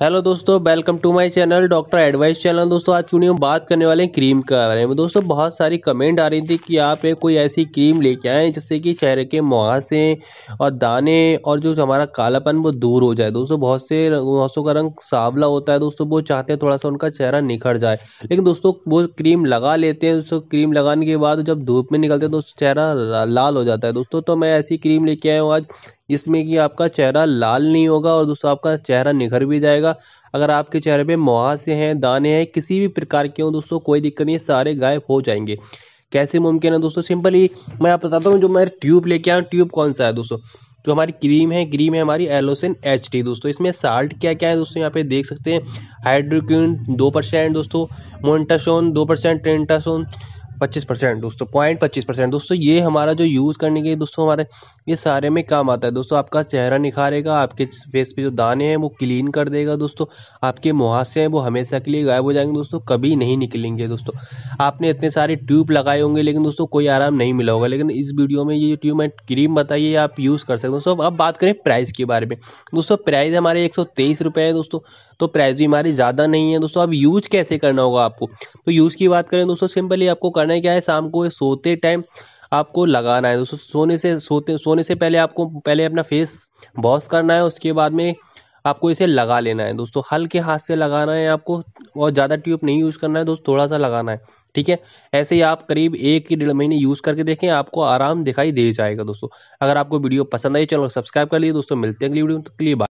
hello दोस्तों welcome to my channel doctor advice channel दोस्तों आज की हम बात करने वाले हैं क्रीम के बारे में दोस्तों बहुत सारी कमेंट आ रही थी कि आप एक कोई ऐसी क्रीम लेके आए जिससे कि चेहरे के मुहासे और दाने और जो हमारा कालापन वो दूर हो जाए दोस्तों बहुत से मुहासों का रंग सावला होता है दोस्तों वो चाहते हैं थोड़ा सा उनका चेहरा निखर जाए लेकिन दोस्तों वो क्रीम लगा लेते हैं दोस्तों क्रीम लगाने के बाद जब धूप में निकलते हैं तो चेहरा लाल हो जाता है दोस्तों तो मैं ऐसी क्रीम लेके आया हूँ आज इसमें कि आपका चेहरा लाल नहीं होगा और दोस्तों आपका चेहरा निखर भी जाएगा अगर आपके चेहरे पे मुहासे हैं दाने हैं किसी भी प्रकार के हों दोस्तों कोई दिक्कत नहीं सारे गायब हो जाएंगे कैसे मुमकिन है दोस्तों सिंपली मैं आप बताता हूँ जो मैं ट्यूब लेके आया ट्यूब कौन सा है दोस्तों जो हमारी क्रीम है क्रीम है हमारी एलोसिन एच टी दोस्तों इसमें साल्ट क्या क्या है दोस्तों यहाँ पे देख सकते हैं हाइड्रोक्यून दो परसेंट दोस्तों मोन्टासोन दो परसेंट ट्रेंटासोन पच्चीस परसेंट दोस्तों पॉइंट पच्चीस परसेंट दोस्तों ये हमारा जो यूज़ करने के दोस्तों हमारे ये सारे में काम आता है दोस्तों आपका चेहरा निखारेगा आपके फेस पे जो दाने हैं वो क्लीन कर देगा दोस्तों आपके मुहासे हैं वो हमेशा के लिए गायब हो जाएंगे दोस्तों कभी नहीं निकलेंगे दोस्तों आपने इतने सारे ट्यूब लगाए होंगे लेकिन दोस्तों कोई आराम नहीं मिला होगा लेकिन इस वीडियो में ये ट्यूब एंड क्रीम बताइए आप यूज़ कर सकते हो दोस्तों अब बात करें प्राइस के बारे में दोस्तों प्राइस हमारे एक सौ है दोस्तों तो प्राइस भी हमारी ज़्यादा नहीं है दोस्तों अब यूज़ कैसे करना होगा आपको तो यूज़ की बात करें दोस्तों सिंपली आपको करना है क्या है शाम को सोते टाइम आपको लगाना है दोस्तों सोने से सोते सोने से पहले आपको पहले अपना फेस वॉश करना है उसके बाद में आपको इसे लगा लेना है दोस्तों हल्के हाथ से लगाना है आपको और ज़्यादा ट्यूब नहीं यूज़ करना है दोस्तों थोड़ा सा लगाना है ठीक है ऐसे ही आप करीब एक ही डेढ़ महीने यूज़ करके देखें आपको आराम दिखाई दे जाएगा दोस्तों अगर आपको वीडियो पसंद आई चैनल सब्सक्राइब कर लिए दोस्तों मिलते हैं अगली वीडियो के लिए